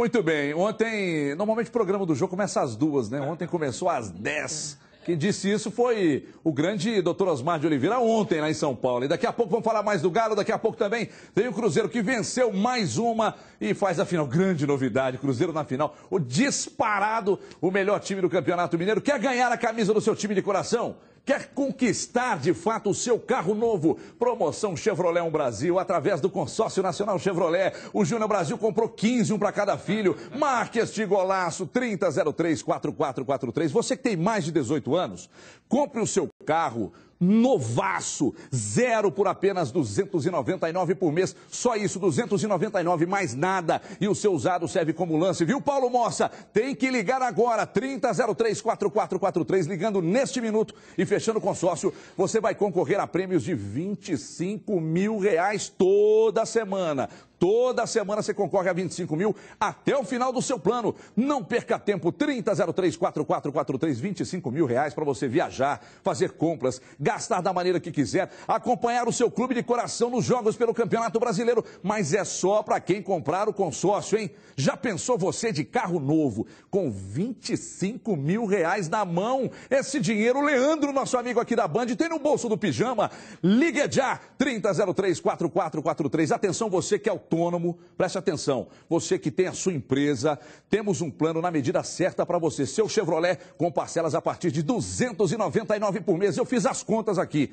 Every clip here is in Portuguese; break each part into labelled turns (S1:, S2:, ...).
S1: Muito bem, ontem, normalmente o programa do jogo começa às duas, né? Ontem começou às dez. Quem disse isso foi o grande doutor Osmar de Oliveira ontem lá em São Paulo. E daqui a pouco vamos falar mais do Galo, daqui a pouco também tem o Cruzeiro que venceu mais uma e faz a final. Grande novidade, Cruzeiro na final. O disparado, o melhor time do Campeonato Mineiro. Quer ganhar a camisa do seu time de coração? Quer conquistar de fato o seu carro novo? Promoção Chevrolet um Brasil através do consórcio nacional Chevrolet. O Júnior Brasil comprou 15, um para cada filho. Marque este golaço 30034443. Você que tem mais de 18 anos, compre o seu carro novaço, zero por apenas 299 por mês. Só isso, 299 mais nada. E o seu usado serve como lance, viu, Paulo Moça? Tem que ligar agora, 3003-4443, ligando neste minuto e fechando o consórcio. Você vai concorrer a prêmios de 25 mil reais toda semana. Toda semana você concorre a 25 mil até o final do seu plano. Não perca tempo, 30.03.4443. 4443 25 mil reais para você viajar, fazer compras, gastar da maneira que quiser, acompanhar o seu clube de coração nos jogos pelo Campeonato Brasileiro. Mas é só para quem comprar o consórcio, hein? Já pensou você de carro novo com 25 mil reais na mão? Esse dinheiro, Leandro, nosso amigo aqui da Band, tem no bolso do pijama. Ligue já, 3003-4443. Atenção você que é o autônomo, preste atenção. Você que tem a sua empresa, temos um plano na medida certa para você. Seu Chevrolet com parcelas a partir de 299 por mês. Eu fiz as contas aqui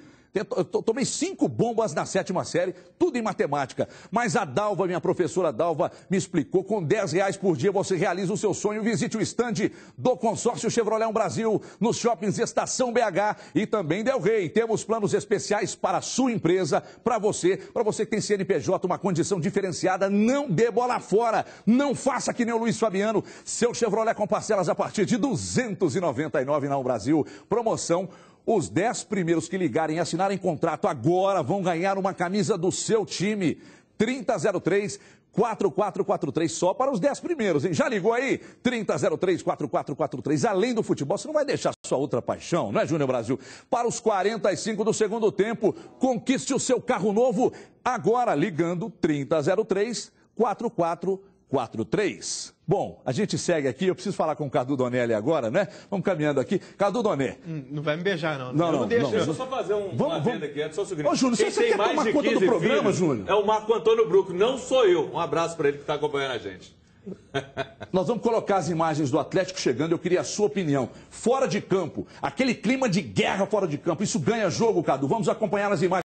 S1: tomei cinco bombas na sétima série, tudo em matemática. Mas a Dalva, minha professora Dalva, me explicou: com 10 reais por dia você realiza o seu sonho. Visite o estande do consórcio Chevrolet Brasil, nos shoppings Estação BH e também Del Rey. Temos planos especiais para a sua empresa, para você, para você que tem CNPJ, uma condição diferenciada. Não dê bola fora, não faça que nem o Luiz Fabiano. Seu Chevrolet com parcelas a partir de 299 na Brasil. Promoção os 10 primeiros que ligarem e assinarem contrato agora vão ganhar uma camisa do seu time. 3003 4443 só para os 10 primeiros, hein? Já ligou aí? 3003 4443. Além do futebol, você não vai deixar sua outra paixão, não é, Júnior Brasil? Para os 45 do segundo tempo, conquiste o seu carro novo agora ligando 3003 4443. 4-3. Bom, a gente segue aqui. Eu preciso falar com o Cadu Donelli agora, né? Vamos caminhando aqui. Cadu Donelli. Hum, não vai me beijar, não. Não, não, não. Deixa, não, deixa eu só fazer um, vamos, uma vamos. aqui. É só seguinte. Ô, Júnior, Quem você tem quer mais tomar conta do programa, Júnior? É o Marco Antônio Bruco, não sou eu. Um abraço para ele que está acompanhando a gente. Nós vamos colocar as imagens do Atlético chegando. Eu queria a sua opinião. Fora de campo, aquele clima de guerra fora de campo, isso ganha jogo, Cadu. Vamos acompanhar as imagens.